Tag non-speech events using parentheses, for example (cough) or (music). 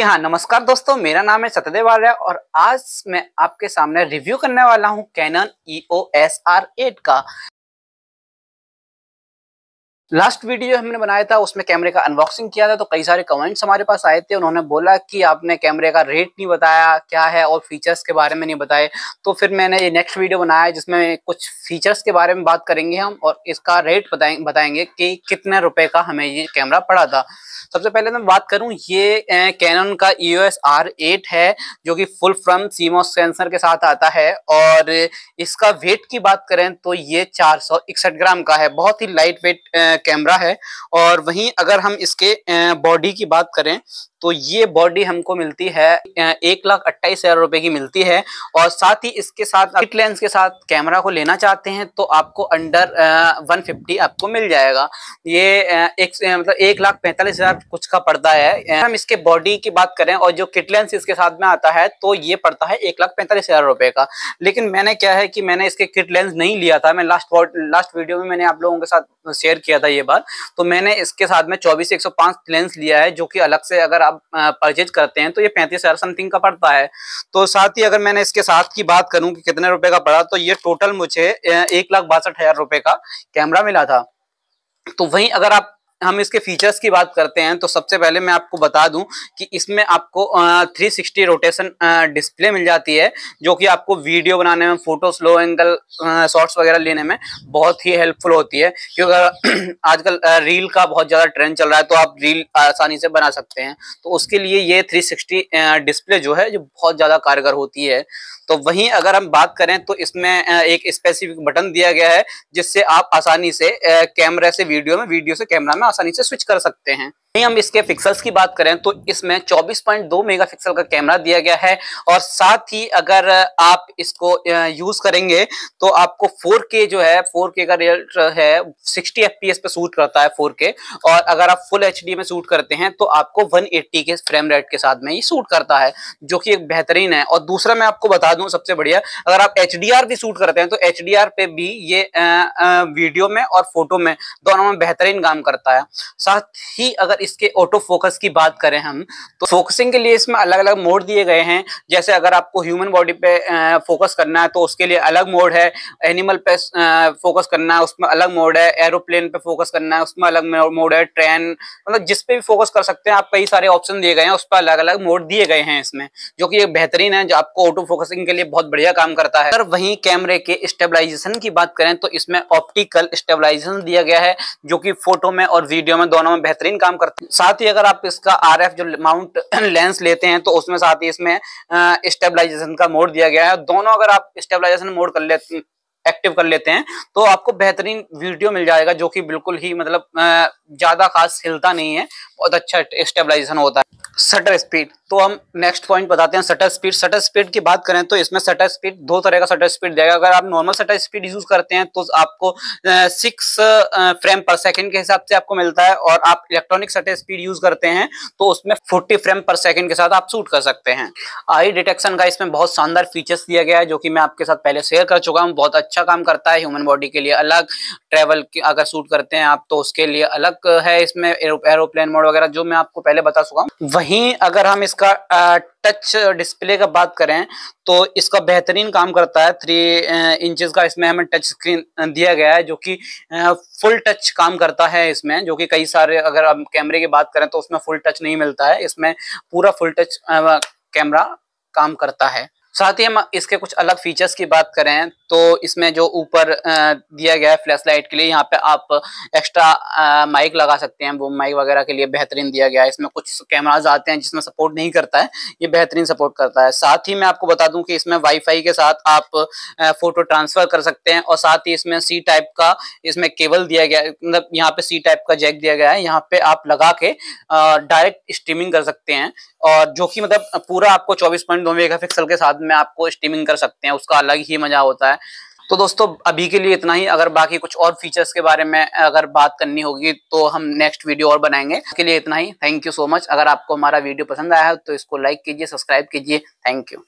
जी हाँ नमस्कार दोस्तों मेरा नाम है सत्यदेव आर्य और आज मैं आपके सामने रिव्यू करने वाला हूँ Canon O S R eight का लास्ट वीडियो हमने बनाया था उसमें कैमरे का अनबॉक्सिंग किया था तो कई सारे कमेंट्स हमारे पास आए थे उन्होंने बोला कि आपने कैमरे का रेट नहीं बताया क्या है और फीचर्स के बारे में नहीं बताए तो फिर मैंने ये नेक्स्ट वीडियो बनाया जिसमें कुछ फीचर्स के बारे में बात करेंगे हम और इसका रेट बताएंगे बताएंगे कि कितने रुपए का हमें ये कैमरा पड़ा था सबसे पहले मैं बात करूं ये कैनन का EOS R8 है जो कि फुल फ्रम सीमोस सेंसर के साथ आता है और इसका वेट की बात करें तो ये चार ग्राम का है बहुत ही लाइट वेट कैमरा है और वहीं अगर हम इसके बॉडी की बात करें तो ये बॉडी हमको मिलती है एक लाख अट्ठाईस हजार रुपए की मिलती है और साथ ही इसके साथ किट लेंस के साथ कैमरा को लेना चाहते हैं तो आपको अंडर वन फिफ्टी आपको मिल जाएगा ये एक मतलब एक लाख पैंतालीस हजार कुछ का पड़ता है हम इसके बॉडी की बात करें और जो किटलेंस इसके साथ में आता है तो ये पड़ता है एक लाख पैंतालीस हजार रुपए का लेकिन मैंने क्या है कि मैंने इसके किट लेंस नहीं लिया था मैं लास्ट लास्ट वीडियो में मैंने आप लोगों के साथ शेयर किया था ये बात तो मैंने इसके साथ में चौबीस एक लेंस लिया है जो कि अलग से अगर आप परचेज करते हैं तो ये पैंतीस समथिंग का पड़ता है तो साथ ही अगर मैंने इसके साथ की बात करूँ की कितने रुपए का पड़ा तो ये टोटल मुझे एक लाख बासठ हजार रुपए का कैमरा मिला था तो वहीं अगर आप हम इसके फीचर्स की बात करते हैं तो सबसे पहले मैं आपको बता दूं कि इसमें आपको आ, 360 रोटेशन डिस्प्ले मिल जाती है जो कि आपको वीडियो बनाने में फोटो स्लो एंगल शॉर्ट्स वगैरह लेने में बहुत ही हेल्पफुल होती है क्योंकि (clears throat) आजकल रील का बहुत ज़्यादा ट्रेंड चल रहा है तो आप रील आसानी से बना सकते हैं तो उसके लिए ये थ्री डिस्प्ले जो है जो बहुत ज़्यादा कारगर होती है तो वहीं अगर हम बात करें तो इसमें एक स्पेसिफिक बटन दिया गया है जिससे आप आसानी से कैमरे से वीडियो में वीडियो से कैमरा में आसानी से स्विच कर सकते हैं वहीं हम इसके पिक्सल्स की बात करें तो इसमें 24.2 मेगापिक्सल का कैमरा दिया गया है और साथ ही अगर आप इसको यूज करेंगे तो आपको 4K जो है 4K का रिजल्ट है 60 FPS पे सूट करता है 4K और अगर आप फुल एच में सूट करते हैं तो आपको 180 के फ्रेम रेट के साथ में ये सूट करता है जो कि एक बेहतरीन है और दूसरा मैं आपको बता दूँ सबसे बढ़िया अगर आप एच भी सूट करते हैं तो एच पे भी ये वीडियो में और फोटो में दोनों में बेहतरीन काम करता है साथ ही अगर इसके ऑटो फोकस की बात करें हम तो फोकसिंग के लिए इसमें अलग अलग मोड दिए गए हैं जैसे अगर आपको ह्यूमन बॉडी पे फोकस करना है तो उसके लिए अलग मोड है एनिमल पे फोकस करना है उसमें अलग मोड है एरोप्लेन पे फोकस करना है उसमें अलग मोड है ट्रेन मतलब जिस पे भी फोकस कर सकते हैं आप कई सारे ऑप्शन दिए गए हैं उस पर अलग अलग मोड दिए गए हैं इसमें जो कि एक बेहतरीन है जो आपको ऑटो फोकसिंग के लिए बहुत बढ़िया काम करता है अगर वहीं कैमरे के स्टेबलाइजेशन की बात करें तो इसमें ऑप्टिकल स्टेबलाइजेशन दिया गया है जो कि फोटो में और वीडियो में दोनों में बेहतरीन काम करता है साथ ही अगर आप इसका आर जो माउंट (clears throat) लेंस लेते हैं तो उसमें साथ ही इसमें स्टेबलाइजेशन का मोड दिया गया है दोनों अगर आप स्टेबलाइजेशन मोड कर लेते एक्टिव कर लेते हैं तो आपको बेहतरीन वीडियो मिल जाएगा जो कि बिल्कुल ही मतलब ज़्यादा खास हिलता नहीं है बहुत अच्छा स्टेबलाइजेशन होता है सटर स्पीड तो हम नेक्स्ट पॉइंट बताते हैं सटर स्पीड सटर स्पीड की बात करें तो इसमें सटर स्पीड दो तरह का सटर स्पीड देगा अगर आप नॉर्मल सटर स्पीड यूज करते हैं तो आपको सिक्स फ्रेम पर सेकंड के हिसाब से आपको मिलता है और आप इलेक्ट्रॉनिक सटर स्पीड यूज करते हैं तो उसमें फोर्टी फ्रेम पर सेकेंड के साथ आप शूट कर सकते हैं आई डिटेक्शन का इसमें बहुत शानदार फीचर्स दिया गया है जो कि मैं आपके साथ पहले शेयर कर चुका हूँ बहुत अच्छा काम करता है ह्यूमन बॉडी के लिए अलग ट्रेवल अगर शूट करते हैं आप तो उसके लिए अलग तक है इसमें एरोप्लेन मोड वगैरह जो मैं आपको पहले बता चुका हूँ वहीं अगर हम इसका टच डिस्प्ले का बात करें तो इसका बेहतरीन काम करता है थ्री इंचेस का इसमें हमें टच स्क्रीन दिया गया है जो कि फुल टच काम करता है इसमें जो कि कई सारे अगर हम कैमरे की बात करें तो उसमें फुल टच नहीं मिलता है इसमें पूरा फुल टच कैमरा काम करता है साथ ही हम इसके कुछ अलग फीचर्स की बात करें तो इसमें जो ऊपर दिया गया है फ्लैश लाइट के लिए यहाँ पे आप एक्स्ट्रा माइक लगा सकते हैं वो माइक वगैरह के लिए बेहतरीन दिया गया है इसमें कुछ कैमराज आते हैं जिसमें सपोर्ट नहीं करता है ये बेहतरीन सपोर्ट करता है साथ ही मैं आपको बता दूं कि इसमें वाईफाई के साथ आप फोटो ट्रांसफर कर सकते हैं और साथ ही इसमें सी टाइप का इसमें केबल दिया गया मतलब यहाँ पे सी टाइप का जैक दिया गया है यहाँ पे आप लगा के डायरेक्ट स्ट्रीमिंग कर सकते हैं और जो कि मतलब पूरा आपको चौबीस पॉइंट दो मेगा पिक्सल के साथ में आपको स्टीमिंग कर सकते हैं उसका अलग ही मजा होता है तो दोस्तों अभी के लिए इतना ही अगर बाकी कुछ और फीचर्स के बारे में अगर बात करनी होगी तो हम नेक्स्ट वीडियो और बनाएंगे इसके लिए इतना ही थैंक यू सो मच अगर आपको हमारा वीडियो पसंद आया है तो इसको लाइक कीजिए सब्सक्राइब कीजिए थैंक यू